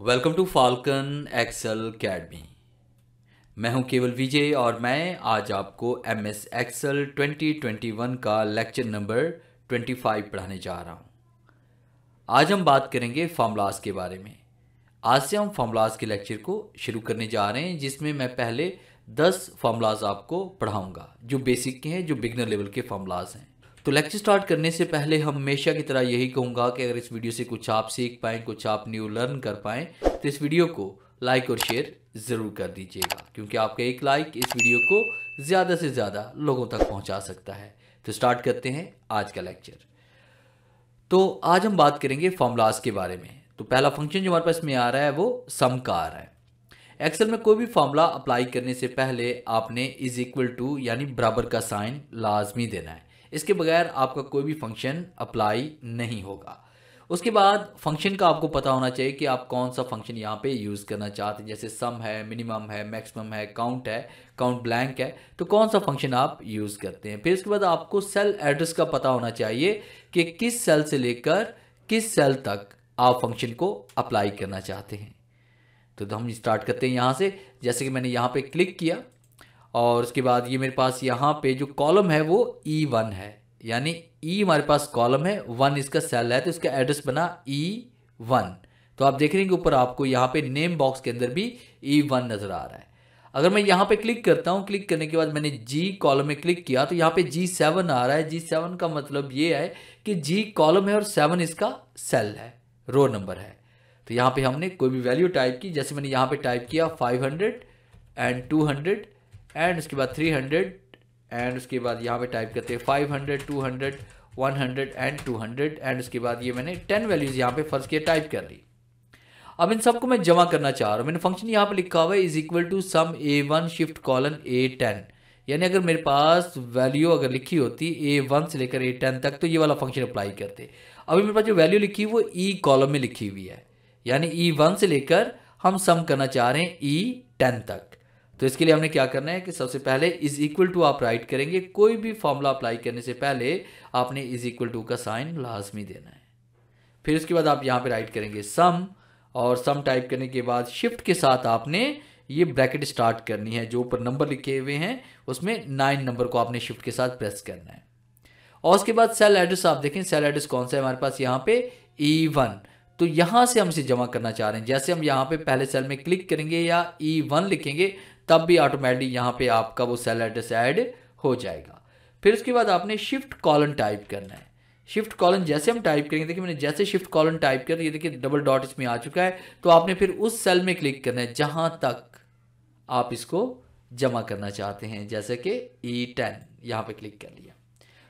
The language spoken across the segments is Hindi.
welcome to Falcon Excel Academy मैं हूं केवल विजय और मैं आज आपको एम एस एक्सेल 2021 का लेक्चर नंबर 25 पढ़ाने जा रहा हूं आज हम बात करेंगे फार्मूलाज के बारे में आज से हम फार्मूलाज के लेक्चर को शुरू करने जा रहे हैं जिसमें मैं पहले 10 फार्मूलाज आपको पढ़ाऊंगा जो बेसिक के हैं जो बिगनर लेवल के फार्मूलाज हैं तो लेक्चर स्टार्ट करने से पहले हम हमेशा की तरह यही कहूँगा कि अगर इस वीडियो से कुछ आप सीख पाएँ कुछ आप न्यू लर्न कर पाएँ तो इस वीडियो को लाइक और शेयर ज़रूर कर दीजिएगा क्योंकि आपका एक लाइक इस वीडियो को ज़्यादा से ज़्यादा लोगों तक पहुँचा सकता है तो स्टार्ट करते हैं आज का लेक्चर तो आज हम बात करेंगे फॉर्मूलाज के बारे में तो पहला फंक्शन जो हमारे पास में आ रहा है वो सम का आ रहा है एक्सेल में कोई भी फॉर्मूला अप्लाई करने से पहले आपने इज इक्वल टू यानी बराबर का साइन लाजमी देना है इसके बगैर आपका कोई भी फंक्शन अप्लाई नहीं होगा उसके बाद फंक्शन का आपको पता होना चाहिए कि आप कौन सा फंक्शन यहाँ पे यूज़ करना चाहते हैं जैसे सम है मिनिमम है मैक्सिमम है काउंट है काउंट ब्लैंक है तो कौन सा फंक्शन आप यूज़ करते हैं फिर उसके बाद आपको सेल एड्रेस का पता होना चाहिए कि किस सेल से लेकर किस सेल तक आप फंक्शन को अप्लाई करना चाहते हैं तो, तो हम स्टार्ट करते हैं यहाँ से जैसे कि मैंने यहाँ पर क्लिक किया और उसके बाद ये मेरे पास यहाँ पे जो कॉलम है वो ई e वन है यानी ई e हमारे पास कॉलम है वन इसका सेल है तो इसका एड्रेस बना ई e वन तो आप देख रहे हैं कि ऊपर आपको यहाँ पे नेम बॉक्स के अंदर भी ई वन नज़र आ रहा है अगर मैं यहाँ पे क्लिक करता हूँ क्लिक करने के बाद मैंने जी कॉलम में क्लिक किया तो यहाँ पे जी सेवन आ रहा है जी सेवन का मतलब ये है कि जी कॉलम है और सेवन इसका सेल है रो नंबर है तो यहाँ पे हमने कोई भी वैल्यू टाइप की जैसे मैंने यहाँ पे टाइप किया five hundred and two hundred and उसके बाद थ्री हंड्रेड एंड उसके बाद यहाँ पे टाइप करते हैं five hundred two hundred one hundred and two hundred and उसके बाद ये मैंने टेन वैल्यूज़ यहाँ पे फर्स्ट के टाइप कर ली अब इन सबको मैं जमा करना चाह रहा हूँ मैंने फंक्शन यहाँ पे लिखा हुआ है is equal to sum A one shift colon A ten यानी अगर मेरे पास वैल्यू अगर लिखी होती ए वन से लेकर ए टेन तक तो ये वाला फंक्शन अप्लाई करते अभी मेरे पास जो वैल्यू लिखी है वो ई e कॉलम में लिखी हुई है यानी ई e वन से लेकर हम सम करना चाह रहे हैं ई e टेन तक तो इसके लिए हमने क्या करना है कि सबसे पहले इज इक्वल टू आप राइट करेंगे कोई भी फॉर्मूला अप्लाई करने से पहले आपने इज इक्वल टू का साइन लाजमी देना है फिर उसके बाद आप यहाँ पे राइट करेंगे सम और सम टाइप करने के बाद शिफ्ट के साथ आपने ये ब्रैकेट स्टार्ट करनी है जो ऊपर नंबर लिखे हुए हैं उसमें नाइन नंबर को आपने शिफ्ट के साथ प्रेस करना है और उसके बाद सेल एड्रेस आप देखें सेल एड्रेस कौन सा है हमारे पास यहाँ पे ई e वन तो यहाँ से हम इसे जमा करना चाह रहे हैं जैसे हम यहाँ पे पहले सेल में क्लिक करेंगे या ई e वन लिखेंगे तब भी ऑटोमेटिकली यहाँ पे आपका वो सेल एड्रेस ऐड हो जाएगा फिर उसके बाद आपने शिफ्ट कॉलन टाइप करना है शिफ्ट कॉलन जैसे हम टाइप करेंगे देखिए मैंने जैसे शिफ्ट कॉलन टाइप कर ये देखिए डबल डॉट इसमें आ चुका है तो आपने फिर उस सेल में क्लिक करना है जहाँ तक आप इसको जमा करना चाहते हैं जैसे कि ई e टेन यहाँ पर क्लिक कर लिया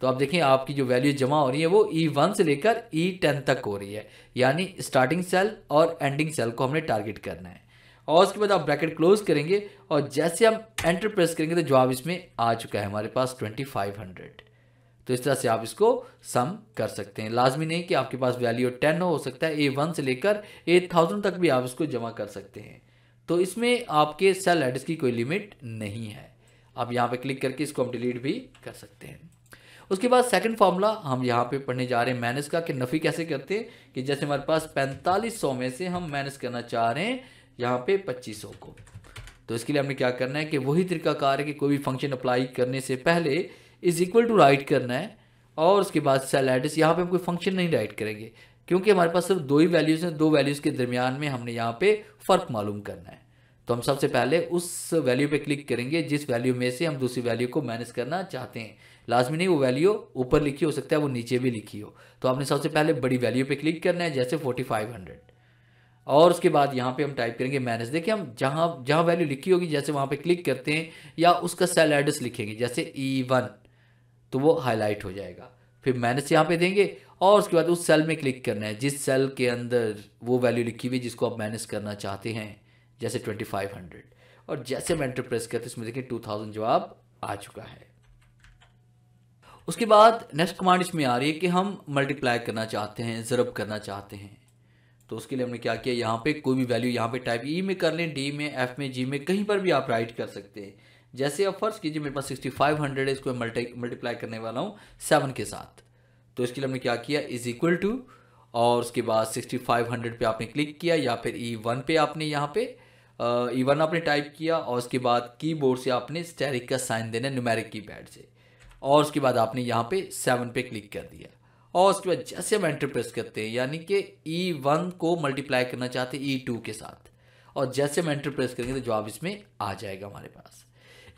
तो आप देखें आपकी जो वैल्यू जमा हो रही है वो ई e वन से लेकर ई e टेन तक हो रही है यानी स्टार्टिंग सेल और एंडिंग सेल को हमने टारगेट करना है और उसके बाद आप ब्रैकेट क्लोज करेंगे और जैसे हम एंटर प्रेस करेंगे तो जवाब इसमें आ चुका है हमारे पास ट्वेंटी फाइव हंड्रेड तो इस तरह से आप इसको सम कर सकते हैं लाजमी नहीं कि आपके पास वैल्यू टेन हो, सकता है ए वन से लेकर ए थाउजेंड तक भी आप इसको जमा कर सकते हैं तो इसमें आपके सेल एड्रेस की कोई लिमिट नहीं है आप यहाँ पर क्लिक करके इसको हम डिलीट भी कर सकते हैं उसके बाद सेकंड फार्मूला हम यहाँ पे पढ़ने जा रहे हैं माइनस का कि नफ़ी कैसे करते हैं कि जैसे हमारे पास पैंतालीस सौ में से हम माइनस करना चाह रहे हैं यहाँ पे पच्चीस को तो इसके लिए हमने क्या करना है कि वही तरीका कार है कि कोई भी फंक्शन अप्लाई करने से पहले इज़ इक्वल टू राइट करना है और उसके बाद सेल एड्रेस यहाँ पे हम कोई फंक्शन नहीं राइट करेंगे क्योंकि हमारे पास सिर्फ दो ही वैल्यूज़ हैं दो वैल्यूज़ के दरमियान में हमने यहाँ पे फ़र्क मालूम करना है तो हम सबसे पहले उस वैल्यू पे क्लिक करेंगे जिस वैल्यू में से हम दूसरी वैल्यू को मैनेज करना चाहते हैं लाजमी नहीं वो वैल्यू ऊपर लिखी हो सकता है वो नीचे भी लिखी हो तो आपने सबसे पहले बड़ी वैल्यू पे क्लिक करना है जैसे फोर्टी फाइव हंड्रेड और उसके बाद यहाँ पे हम टाइप करेंगे मैनेज देखिए हम जहाँ जहाँ वैल्यू लिखी होगी जैसे वहाँ पे क्लिक करते हैं या उसका सेल एड्रेस लिखेंगे जैसे ई e वन तो वो हाईलाइट हो जाएगा फिर मैनेज यहाँ पे देंगे और उसके बाद उस सेल में क्लिक करना है जिस सेल के अंदर वो वैल्यू लिखी हुई जिसको आप मैनेज करना चाहते हैं जैसे ट्वेंटी फाइव हंड्रेड और जैसे हम एंटर प्रेस करते उसमें देखिए टू थाउजेंड जवाब आ चुका है उसके बाद नेक्स्ट कमांड इसमें आ रही है कि हम मल्टीप्लाई करना चाहते हैं ज़रब करना चाहते हैं तो उसके लिए हमने क्या किया यहाँ पे कोई भी वैल्यू यहाँ पे टाइप ई e में कर लें डी में एफ में जी में कहीं पर भी आप राइट कर सकते हैं जैसे आप फर्स्ट कीजिए मेरे पास सिक्सटी फाइव हंड्रेड है इसको मल्टी मल्टीप्लाई करने वाला हूँ सेवन के साथ तो इसके लिए हमने क्या किया इज इक्वल टू और उसके बाद सिक्सटी फाइव हंड्रेड पर आपने क्लिक किया या फिर ई e वन पे आपने यहाँ पे ई वन e आपने टाइप किया और उसके बाद कीबोर्ड से आपने स्टेरिक का साइन देना न्यूमेरिक की पैड से और उसके बाद आपने यहाँ पे सेवन पे क्लिक कर दिया और उसके बाद जैसे हम एंटर प्रेस करते हैं यानी कि ई e वन को मल्टीप्लाई करना चाहते हैं ई e टू के साथ और जैसे हम एंटर प्रेस करेंगे तो जवाब इसमें आ जाएगा हमारे पास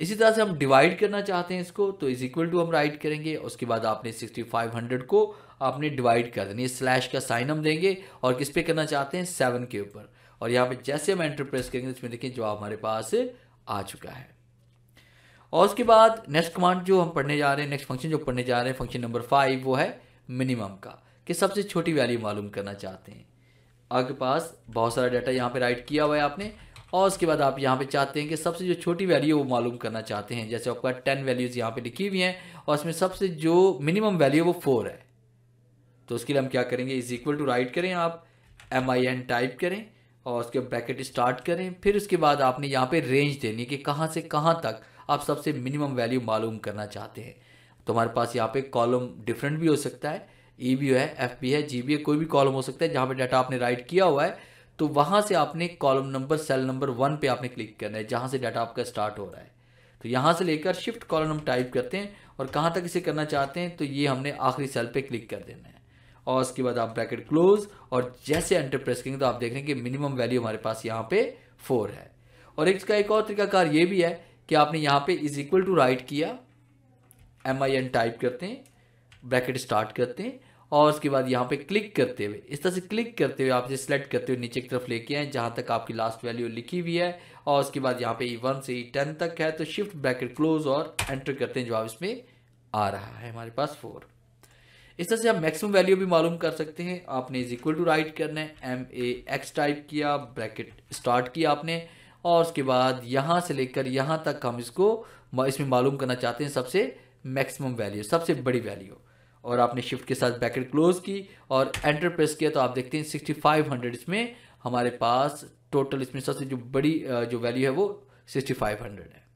इसी तरह से हम डिवाइड करना चाहते हैं इसको तो इज इक्वल टू हम राइट करेंगे उसके बाद आपने सिक्सटी फाइव हंड्रेड को आपने डिवाइड कर देना स्लैश का साइन हम देंगे और किस पे करना चाहते हैं सेवन के ऊपर और यहाँ पे जैसे हम एंटर प्रेस करेंगे तो इसमें देखिए जवाब हमारे पास आ चुका है और उसके बाद नेक्स्ट कमांड जो हम पढ़ने जा रहे हैं नेक्स्ट फंक्शन जो पढ़ने जा रहे हैं फंक्शन नंबर फाइव वो है मिनिमम का कि सबसे छोटी वैल्यू मालूम करना चाहते हैं आपके पास बहुत सारा डाटा यहाँ पे राइट किया हुआ है आपने और उसके बाद आप यहाँ पे चाहते हैं कि सबसे जो छोटी वैल्यू वो मालूम करना चाहते हैं जैसे आपका टेन वैल्यूज़ यहाँ पे लिखी हुई हैं और उसमें सबसे जो मिनिमम वैल्यू वो फोर है तो उसके लिए हम क्या करेंगे इज इक्वल टू राइट करें आप एम आई एन टाइप करें और उसके ब्रैकेट स्टार्ट करें फिर उसके बाद आपने यहाँ पे रेंज देनी कि कहाँ से कहाँ तक आप सबसे मिनिमम वैल्यू मालूम करना चाहते हैं तो हमारे पास यहाँ पे कॉलम डिफरेंट भी हो सकता है ई e बी है एफ बी है जी बी है कोई भी कॉलम हो सकता है जहाँ पे डाटा आपने राइट किया हुआ है तो वहाँ से आपने column number cell number one पे आपने क्लिक करना है जहाँ से डाटा आपका स्टार्ट हो रहा है तो यहाँ से लेकर शिफ्ट कॉलम हम टाइप करते हैं और कहाँ तक इसे करना चाहते हैं तो ये हमने आखिरी सेल पे क्लिक कर देना है और उसके बाद आप ब्रैकेट क्लोज और जैसे एंटर प्रेस करेंगे तो आप देख रहे हैं कि मिनिमम वैल्यू हमारे पास यहाँ पे फोर है और इसका एक और तरीकाकार ये भी है कि आपने यहाँ पे इज इक्वल टू राइट किया एम आई एन टाइप करते हैं ब्रैकेट स्टार्ट करते हैं और उसके बाद यहाँ पे क्लिक करते हुए इस तरह से क्लिक करते हुए आप इसे सेलेक्ट करते हुए नीचे की तरफ लेके आए जहाँ तक आपकी लास्ट वैल्यू लिखी हुई है और उसके बाद यहाँ पे ई e वन से ई e टेन तक है तो शिफ्ट ब्रैकेट क्लोज और एंटर करते हैं जो आप इसमें आ रहा है हमारे पास फोर इस तरह से आप मैक्सिमम वैल्यू भी मालूम कर सकते हैं आपने इज इक्वल टू राइट करना है एम ए एक्स टाइप किया ब्रैकेट स्टार्ट किया आपने और उसके बाद यहाँ से लेकर यहाँ तक हम इसको इसमें मालूम करना चाहते हैं सबसे मैक्सिमम वैल्यू सबसे बड़ी वैल्यू और आपने शिफ्ट के साथ ब्रैकेट क्लोज की और एंटर प्रेस किया तो आप देखते हैं सिक्सटी फाइव हंड्रेड इसमें हमारे पास टोटल इसमें सबसे जो बड़ी जो वैल्यू है वो सिक्सटी फाइव हंड्रेड है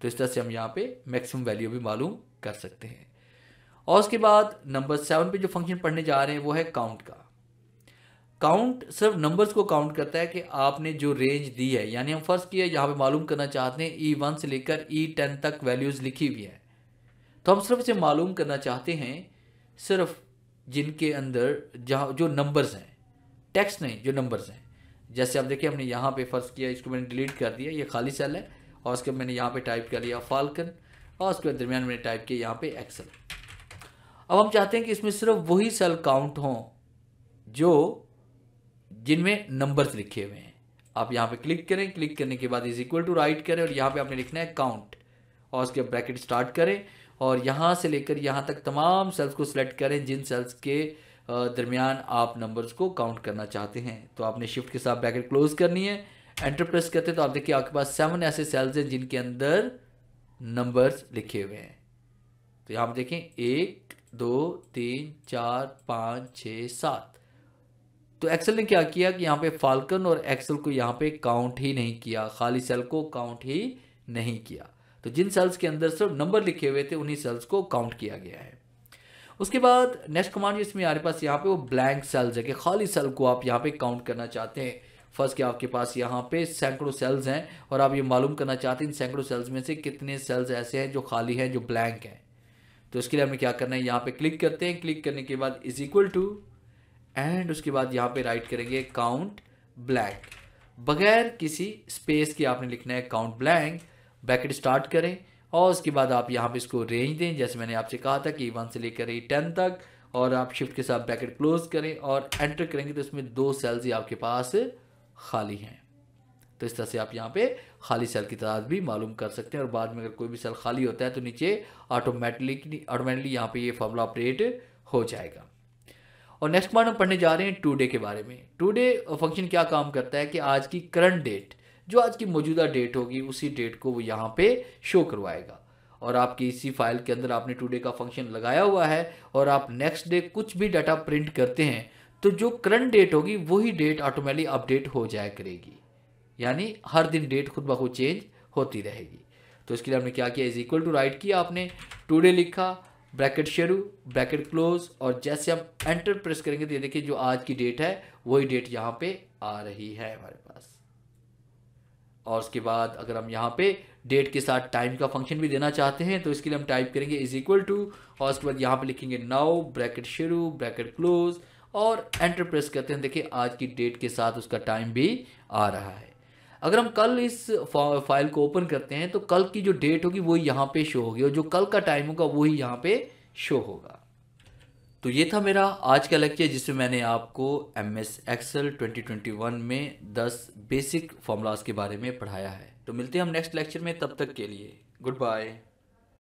तो इस तरह से हम यहाँ पे मैक्सिमम वैल्यू भी मालूम कर सकते हैं और उसके बाद नंबर सेवन पे जो फंक्शन पढ़ने जा रहे हैं वो है काउंट का काउंट सिर्फ नंबर्स को काउंट करता है कि आपने जो रेंज दी है यानी हम फर्स्ट किया यहाँ पे मालूम करना चाहते हैं ई e वन से लेकर ई e टेन तक वैल्यूज़ लिखी हुई है तो हम सिर्फ इसे मालूम करना चाहते हैं सिर्फ जिनके अंदर जहाँ जो नंबर्स हैं टैक्स नहीं जो नंबर्स हैं जैसे आप देखिए हमने यहाँ पे फ़र्ज़ किया इसको मैंने डिलीट कर दिया ये खाली सेल है और उसके मैंने यहाँ पे टाइप कर लिया फाल्कन और उसके दरमियान मैंने टाइप किया यहाँ पे एक्सेल अब हम चाहते हैं कि इसमें सिर्फ वही सेल काउंट हों जो जिनमें नंबर्स लिखे हुए हैं आप यहाँ पे क्लिक करें क्लिक करने के बाद इज इक्वल टू राइट करें और यहाँ पे आपने लिखना है काउंट और उसके ब्रैकेट स्टार्ट करें और यहाँ से लेकर यहाँ तक तमाम सेल्स को सिलेक्ट करें जिन सेल्स के दरमियान आप नंबर्स को काउंट करना चाहते हैं तो आपने शिफ्ट के साथ ब्रैकेट क्लोज करनी है एंटर प्रेस करते हैं तो आप देखिए आपके पास सेवन ऐसे सेल्स हैं जिनके अंदर नंबर्स लिखे हुए हैं तो यहाँ पर देखें एक दो तीन चार पाँच छः सात तो एक्सेल ने क्या किया कि यहाँ पे फाल्कन और एक्सेल को यहाँ पे काउंट ही नहीं किया खाली सेल को काउंट ही नहीं किया तो जिन सेल्स के अंदर सिर्फ नंबर लिखे हुए थे उन्हीं सेल्स को काउंट किया गया है उसके बाद नेक्स्ट कमांड इसमें हमारे पास यहाँ पे वो ब्लैंक सेल्स है कि खाली सेल को आप यहाँ पे काउंट करना चाहते हैं फर्स्ट कि आपके पास यहाँ पे सैकड़ों सेल्स हैं और आप ये मालूम करना चाहते हैं इन सैकड़ों सेल्स में से कितने सेल्स ऐसे हैं जो खाली हैं जो ब्लैंक हैं तो इसके लिए हमें क्या करना है यहाँ पे क्लिक करते हैं क्लिक करने के बाद इज इक्वल टू एंड उसके बाद यहाँ पे राइट करेंगे काउंट ब्लैंक बगैर किसी स्पेस के आपने लिखना है काउंट ब्लैंक ब्रैकेट स्टार्ट करें और उसके बाद आप यहाँ पे इसको रेंज दें जैसे मैंने आपसे कहा था कि वन से लेकर ए टेन तक और आप शिफ्ट के साथ ब्रैकेट क्लोज करें और एंटर करेंगे तो इसमें दो सेल्स ही आपके पास खाली हैं तो इस तरह से आप यहाँ पे खाली सेल की तादाद भी मालूम कर सकते हैं और बाद में अगर कोई भी सेल खाली होता है तो नीचे ऑटोमेटिकली ऑटोमेटिकली यहाँ पे ये फॉर्मूला ऑपरेट हो जाएगा और नेक्स्ट पॉइंट हम पढ़ने जा रहे हैं टू डे के बारे में टू डे फंक्शन क्या काम करता है कि आज की करंट डेट जो आज की मौजूदा डेट होगी उसी डेट को वो यहाँ पे शो करवाएगा और आपकी इसी फाइल के अंदर आपने टुडे का फंक्शन लगाया हुआ है और आप नेक्स्ट डे कुछ भी डाटा प्रिंट करते हैं तो जो करंट डेट होगी वही डेट ऑटोमेटिक अपडेट हो जाया करेगी यानी हर दिन डेट खुद ब खुद चेंज होती रहेगी तो इसके लिए हमने क्या किया इज इक्वल टू राइट किया आपने टुडे लिखा ब्रैकेट शुरू ब्रैकेट क्लोज और जैसे हम एंटर प्रेस करेंगे तो ये देखिए जो आज की डेट है वही डेट यहाँ पे आ रही है हमारे पास और उसके बाद अगर हम यहाँ पे डेट के साथ टाइम का फंक्शन भी देना चाहते हैं तो इसके लिए हम टाइप करेंगे इज इक्वल टू और उसके बाद यहाँ पे लिखेंगे नाउ ब्रैकेट शुरू ब्रैकेट क्लोज और एंटर प्रेस करते हैं देखिए आज की डेट के साथ उसका टाइम भी आ रहा है अगर हम कल इस फाइल को ओपन करते हैं तो कल की जो डेट होगी वही यहाँ पे शो होगी और जो कल का टाइम होगा वही यहाँ पे शो होगा तो ये था मेरा आज का लेक्चर जिसमें मैंने आपको एम एस एक्सल ट्वेंटी में 10 बेसिक फॉर्मूलाज के बारे में पढ़ाया है तो मिलते हैं हम नेक्स्ट लेक्चर में तब तक के लिए गुड बाय